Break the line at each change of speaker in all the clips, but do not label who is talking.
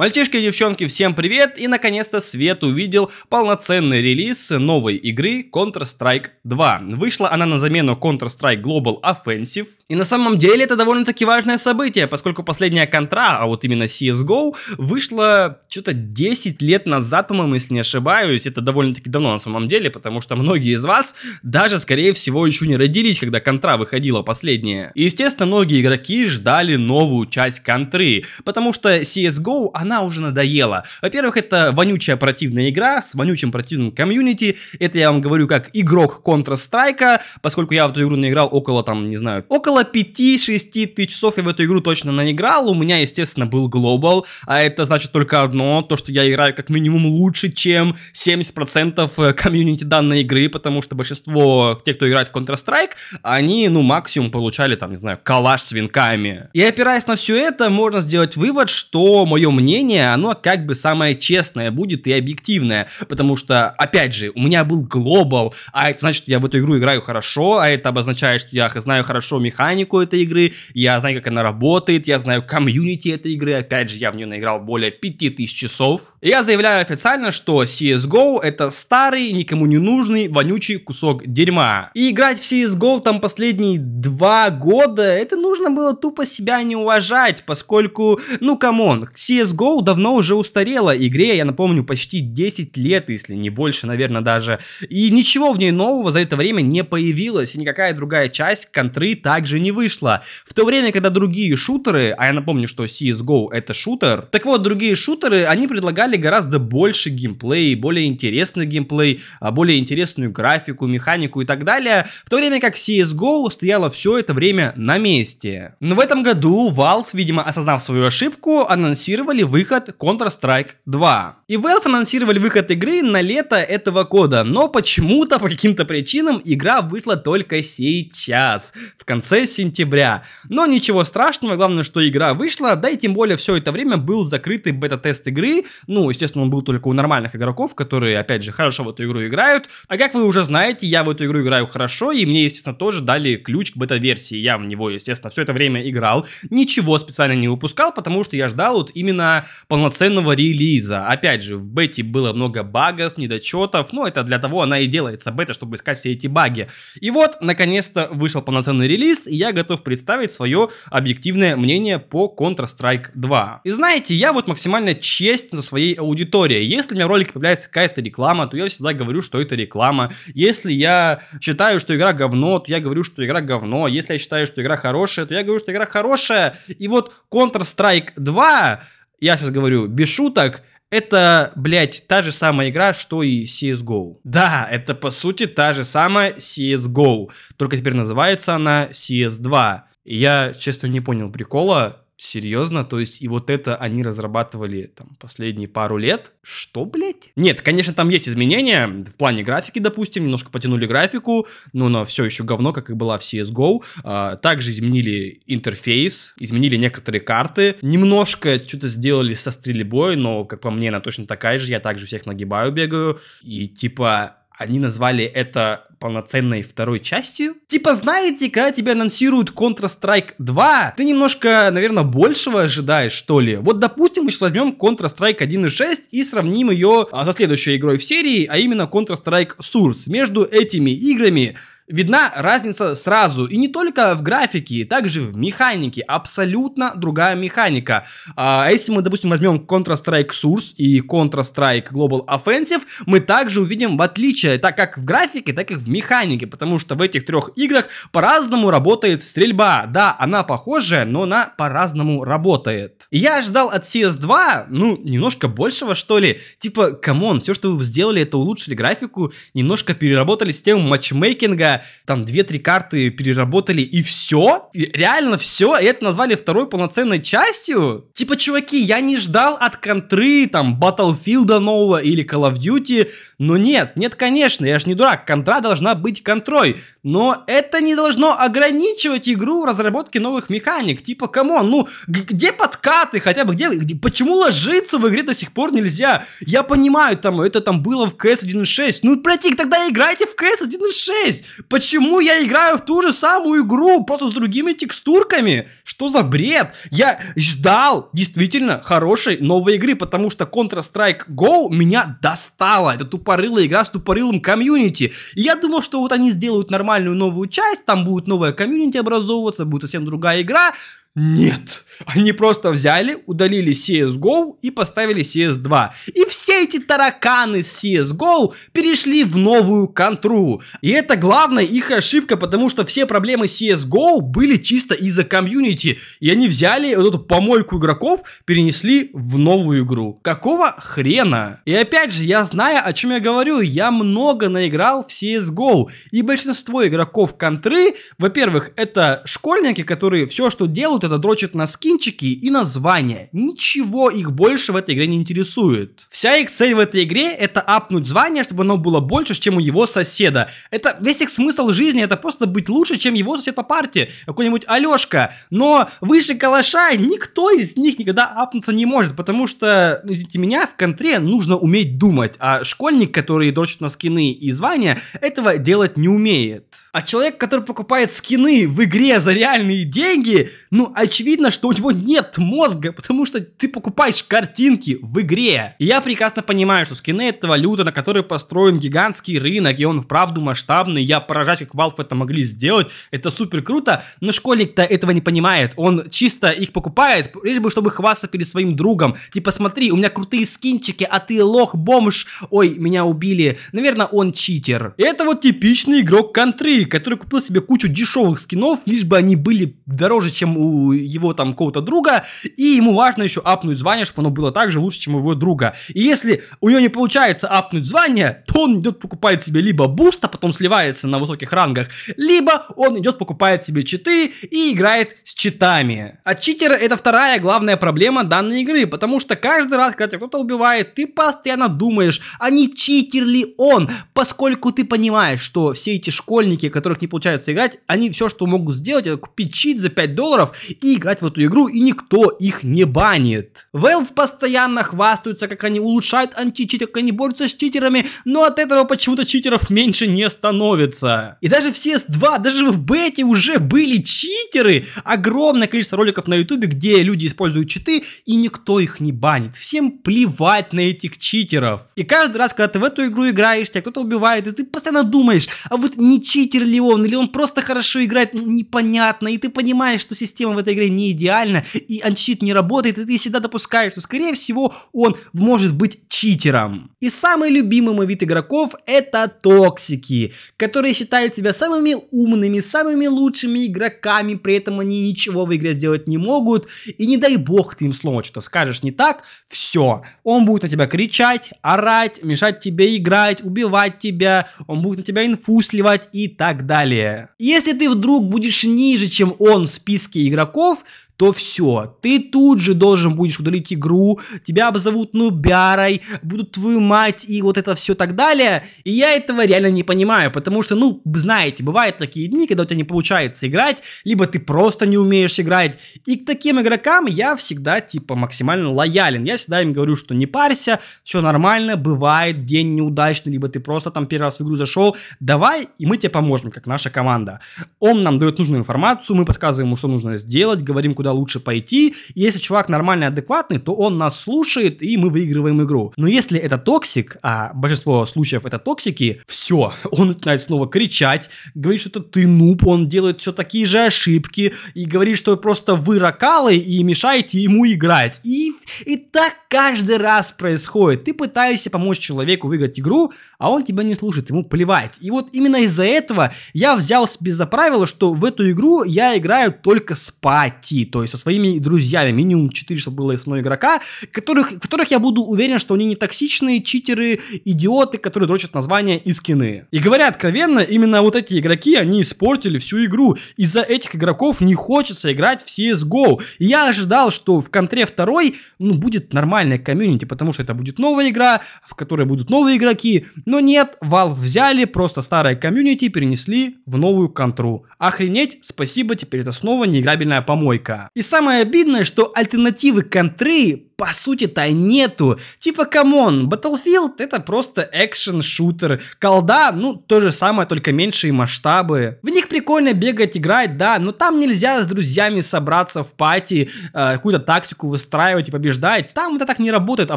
Мальчишки и девчонки, всем привет! И наконец-то свет увидел полноценный релиз новой игры Counter-Strike 2. Вышла она на замену Counter-Strike Global Offensive и на самом деле это довольно-таки важное событие, поскольку последняя контра, а вот именно CSGO, вышла что-то 10 лет назад, по-моему, если не ошибаюсь. Это довольно-таки давно на самом деле, потому что многие из вас даже, скорее всего, еще не родились, когда контра выходила последняя. И, естественно, многие игроки ждали новую часть контры, потому что CSGO, она уже надоела. Во-первых, это вонючая противная игра с вонючим противным комьюнити. Это я вам говорю как игрок Counter-Strike, поскольку я в эту игру наиграл около, там, не знаю, около около 5-6 тысяч часов я в эту игру точно наиграл. У меня, естественно, был глобал, а это значит только одно, то, что я играю как минимум лучше, чем 70% э, комьюнити данной игры, потому что большинство тех, кто играет в Counter-Strike, они, ну, максимум получали, там, не знаю, калаш с винками. И опираясь на все это, можно сделать вывод, что мое мнение, оно как бы самое честное будет и объективное, потому что, опять же, у меня был глобал, а это значит, я в эту игру играю хорошо, а это обозначает, что я знаю хорошо механику, механику этой игры, я знаю, как она работает, я знаю комьюнити этой игры, опять же, я в нее наиграл более 5000 часов. И я заявляю официально, что CSGO это старый, никому не нужный, вонючий кусок дерьма. И играть в CSGO там последние два года, это нужно было тупо себя не уважать, поскольку, ну камон, CSGO давно уже устарела, игре, я напомню, почти 10 лет, если не больше, наверное, даже. И ничего в ней нового за это время не появилось, и никакая другая часть контры также не вышло. В то время, когда другие шутеры, а я напомню, что CSGO это шутер, так вот, другие шутеры, они предлагали гораздо больше геймплей, более интересный геймплей, а, более интересную графику, механику и так далее, в то время как CSGO стояло все это время на месте. Но в этом году Valve, видимо, осознав свою ошибку, анонсировали выход Counter-Strike 2. И Valve анонсировали выход игры на лето этого года, но почему-то, по каким-то причинам, игра вышла только сейчас, в конце сентября. Но ничего страшного, главное, что игра вышла, да и тем более все это время был закрытый бета-тест игры. Ну, естественно, он был только у нормальных игроков, которые, опять же, хорошо в эту игру играют. А как вы уже знаете, я в эту игру играю хорошо, и мне, естественно, тоже дали ключ к бета-версии. Я в него, естественно, все это время играл. Ничего специально не выпускал, потому что я ждал вот именно полноценного релиза. Опять же, в бете было много багов, недочетов, но это для того она и делается бета, чтобы искать все эти баги. И вот, наконец-то, вышел полноценный релиз, и я готов представить свое объективное мнение по Counter-Strike 2. И знаете, я вот максимально честен за своей аудиторией. Если у меня в ролике появляется какая-то реклама, то я всегда говорю, что это реклама. Если я считаю, что игра говно, то я говорю, что игра говно. Если я считаю, что игра хорошая, то я говорю, что игра хорошая. И вот Counter-Strike 2 я сейчас говорю без шуток, это, блядь, та же самая игра, что и CSGO. Да, это по сути та же самая CSGO, только теперь называется она CS2. И я, честно, не понял прикола, Серьезно? То есть и вот это они разрабатывали там последние пару лет? Что, блядь? Нет, конечно, там есть изменения в плане графики, допустим, немножко потянули графику, но она все еще говно, как и была в CSGO. А, также изменили интерфейс, изменили некоторые карты, немножко что-то сделали со стрельбой, но, как по мне, она точно такая же, я также всех нагибаю, бегаю, и типа они назвали это полноценной второй частью. Типа, знаете, когда тебя анонсируют Counter-Strike 2, ты немножко, наверное, большего ожидаешь, что ли. Вот, допустим, мы сейчас возьмем Counter-Strike 1.6 и сравним ее а, со следующей игрой в серии, а именно Counter-Strike Source. Между этими играми Видна разница сразу, и не только в графике, также в механике, абсолютно другая механика. А, а если мы, допустим, возьмем Counter-Strike Source и Counter-Strike Global Offensive, мы также увидим в отличие, так как в графике, так и в механике, потому что в этих трех играх по-разному работает стрельба. Да, она похожая, но она по-разному работает. И я ждал от CS2, ну, немножко большего, что ли. Типа, камон, все, что вы сделали, это улучшили графику, немножко переработали систему матчмейкинга, там 2-3 карты переработали, и все? Реально все? И это назвали второй полноценной частью? Типа, чуваки, я не ждал от контры, там, Battlefield нового или Call of Duty, но нет, нет, конечно, я же не дурак, контра должна быть контрой, но это не должно ограничивать игру в разработке новых механик, типа, камон, ну, где подкаты хотя бы, где, где, почему ложиться в игре до сих пор нельзя? Я понимаю, там, это там было в CS 1.6, ну, братик, тогда играйте в CS 1.6, Почему я играю в ту же самую игру, просто с другими текстурками? Что за бред? Я ждал действительно хорошей новой игры, потому что Counter-Strike Go меня достала. Это тупорылая игра с тупорылым комьюнити. И я думал, что вот они сделают нормальную новую часть, там будет новая комьюнити образовываться, будет совсем другая игра. Нет, они просто взяли, удалили CSGO и поставили CS2. И все эти тараканы с CSGO перешли в новую контру. И это главная их ошибка, потому что все проблемы CSGO были чисто из-за комьюнити. И они взяли вот эту помойку игроков, перенесли в новую игру. Какого хрена? И опять же, я знаю, о чем я говорю. Я много наиграл в CSGO. И большинство игроков контры, во-первых, это школьники, которые все, что делают, вот это дрочит на скинчики и названия. Ничего их больше в этой игре не интересует. Вся их цель в этой игре это апнуть звание, чтобы оно было больше, чем у его соседа. Это весь их смысл жизни, это просто быть лучше, чем его сосед по парте, какой-нибудь Алешка. Но выше калаша никто из них никогда апнуться не может, потому что, ну, извините меня, в контре нужно уметь думать, а школьник, который дрочит на скины и звания, этого делать не умеет. А человек, который покупает скины в игре за реальные деньги, ну очевидно, что у него нет мозга, потому что ты покупаешь картинки в игре. И я прекрасно понимаю, что скины это валюта, на которой построен гигантский рынок, и он вправду масштабный. Я поражаюсь, как Valve это могли сделать. Это супер круто, но школьник-то этого не понимает. Он чисто их покупает, лишь бы чтобы хвастаться перед своим другом. Типа, смотри, у меня крутые скинчики, а ты лох, бомж. Ой, меня убили. Наверное, он читер. это вот типичный игрок контры, который купил себе кучу дешевых скинов, лишь бы они были дороже, чем у его там какого-то друга, и ему важно еще апнуть звание, чтобы оно было так же лучше, чем у его друга. И если у него не получается апнуть звание, то он идет покупает себе либо буста, потом сливается на высоких рангах, либо он идет покупает себе читы и играет с читами. А читеры это вторая главная проблема данной игры, потому что каждый раз, когда тебя кто-то убивает, ты постоянно думаешь, а не читер ли он, поскольку ты понимаешь, что все эти школьники, которых не получается играть, они все, что могут сделать, это купить чит за 5 долларов и играть в эту игру, и никто их не банит. Valve постоянно хвастаются, как они улучшают античит, как они борются с читерами, но от этого почему-то читеров меньше не становится. И даже в CS2, даже в бете уже были читеры. Огромное количество роликов на ютубе, где люди используют читы, и никто их не банит. Всем плевать на этих читеров. И каждый раз, когда ты в эту игру играешь, тебя кто-то убивает, и ты постоянно думаешь, а вот не читер ли он, или он просто хорошо играет, ну, непонятно, и ты понимаешь, что система в в этой игре не идеально, и античит не работает, и ты всегда допускаешь, что, скорее всего, он может быть читером. И самый любимый мой вид игроков — это токсики, которые считают себя самыми умными, самыми лучшими игроками, при этом они ничего в игре сделать не могут, и не дай бог ты им слово что скажешь не так, все. Он будет на тебя кричать, орать, мешать тебе играть, убивать тебя, он будет на тебя инфу сливать и так далее. Если ты вдруг будешь ниже, чем он в списке игроков, чужаков то все, ты тут же должен будешь удалить игру, тебя обзовут нубярой, будут твою мать и вот это все так далее. И я этого реально не понимаю, потому что, ну, знаете, бывают такие дни, когда у тебя не получается играть, либо ты просто не умеешь играть. И к таким игрокам я всегда, типа, максимально лоялен. Я всегда им говорю, что не парься, все нормально, бывает день неудачный, либо ты просто там первый раз в игру зашел, давай, и мы тебе поможем, как наша команда. Он нам дает нужную информацию, мы подсказываем ему, что нужно сделать, говорим, куда куда лучше пойти. если чувак нормальный, адекватный, то он нас слушает, и мы выигрываем игру. Но если это токсик, а большинство случаев это токсики, все, он начинает снова кричать, говорит, что это ты нуб, он делает все такие же ошибки, и говорит, что просто вы ракалы и мешаете ему играть. И, и так каждый раз происходит. Ты пытаешься помочь человеку выиграть игру, а он тебя не слушает, ему плевать. И вот именно из-за этого я взял себе за правило, что в эту игру я играю только с пати, то то есть со своими друзьями, минимум 4, чтобы было основного игрока, которых, в которых я буду уверен, что они не токсичные, читеры, идиоты, которые дрочат названия и скины. И говоря откровенно, именно вот эти игроки, они испортили всю игру. Из-за этих игроков не хочется играть в CSGO. И я ожидал, что в контре второй, ну, будет нормальная комьюнити, потому что это будет новая игра, в которой будут новые игроки. Но нет, Valve взяли просто старое комьюнити, и перенесли в новую контру. Охренеть, спасибо, теперь это снова неиграбельная помойка. И самое обидное, что альтернативы контры по сути-то нету. Типа, камон, Battlefield это просто экшен-шутер. Колда, ну, то же самое, только меньшие масштабы. В них прикольно бегать, играть, да, но там нельзя с друзьями собраться в пати, э, какую-то тактику выстраивать и побеждать. Там это так не работает, а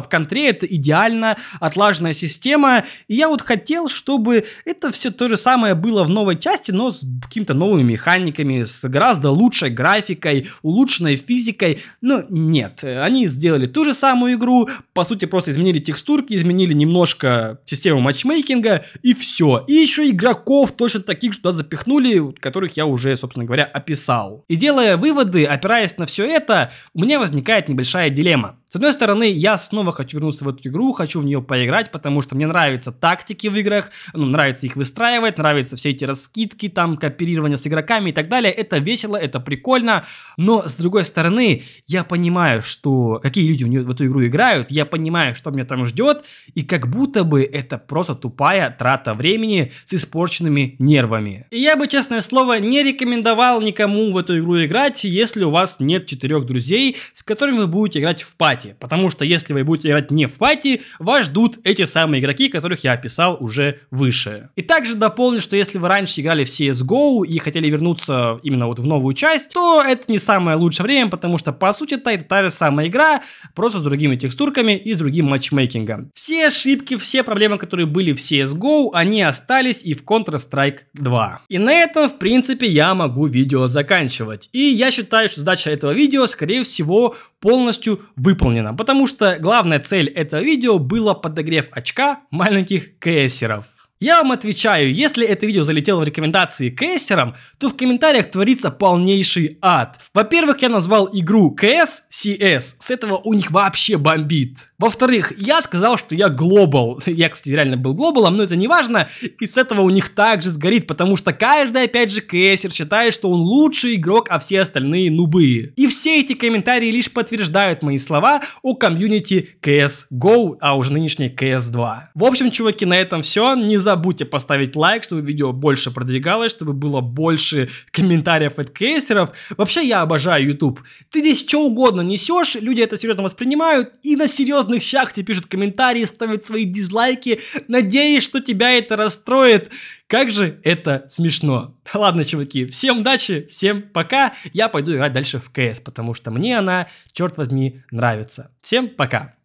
в контре это идеально отлаженная система. И я вот хотел, чтобы это все то же самое было в новой части, но с какими-то новыми механиками, с гораздо лучшей графикой, улучшенной физикой. Но нет, они сделали ту же самую игру, по сути просто изменили текстурки, изменили немножко систему матчмейкинга и все. И еще игроков точно таких сюда запихнули, которых я уже, собственно говоря, описал. И делая выводы, опираясь на все это, у меня возникает небольшая дилемма. С одной стороны, я снова хочу вернуться в эту игру, хочу в нее поиграть, потому что мне нравятся тактики в играх, ну, нравится их выстраивать, нравятся все эти раскидки, там, кооперирование с игроками и так далее. Это весело, это прикольно, но с другой стороны, я понимаю, что какие люди в, нее, в эту игру играют, я понимаю, что меня там ждет, и как будто бы это просто тупая трата времени с испорченными нервами. И я бы, честное слово, не рекомендовал никому в эту игру играть, если у вас нет четырех друзей, с которыми вы будете играть в пати пати. Потому что если вы будете играть не в пати, вас ждут эти самые игроки, которых я описал уже выше. И также дополню, что если вы раньше играли в CSGO и хотели вернуться именно вот в новую часть, то это не самое лучшее время, потому что по сути это та же самая игра, просто с другими текстурками и с другим матчмейкингом. Все ошибки, все проблемы, которые были в CSGO, они остались и в Counter-Strike 2. И на этом, в принципе, я могу видео заканчивать. И я считаю, что задача этого видео, скорее всего, полностью выполнена выполнено, потому что главная цель этого видео была подогрев очка маленьких кейсеров. Я вам отвечаю, если это видео залетело в рекомендации кейсерам, то в комментариях творится полнейший ад. Во-первых, я назвал игру CS, CS, с этого у них вообще бомбит. Во-вторых, я сказал, что я глобал. Я, кстати, реально был глобалом, но это не важно, и с этого у них также сгорит, потому что каждый, опять же, кейсер считает, что он лучший игрок, а все остальные нубы. И все эти комментарии лишь подтверждают мои слова о комьюнити CS GO, а уже нынешней CS 2. В общем, чуваки, на этом все. Не забывайте забудьте поставить лайк, чтобы видео больше продвигалось, чтобы было больше комментариев от кейсеров. Вообще, я обожаю YouTube. Ты здесь что угодно несешь, люди это серьезно воспринимают, и на серьезных щах тебе пишут комментарии, ставят свои дизлайки, надеясь, что тебя это расстроит. Как же это смешно. Ладно, чуваки, всем удачи, всем пока. Я пойду играть дальше в КС, потому что мне она, черт возьми, нравится. Всем пока.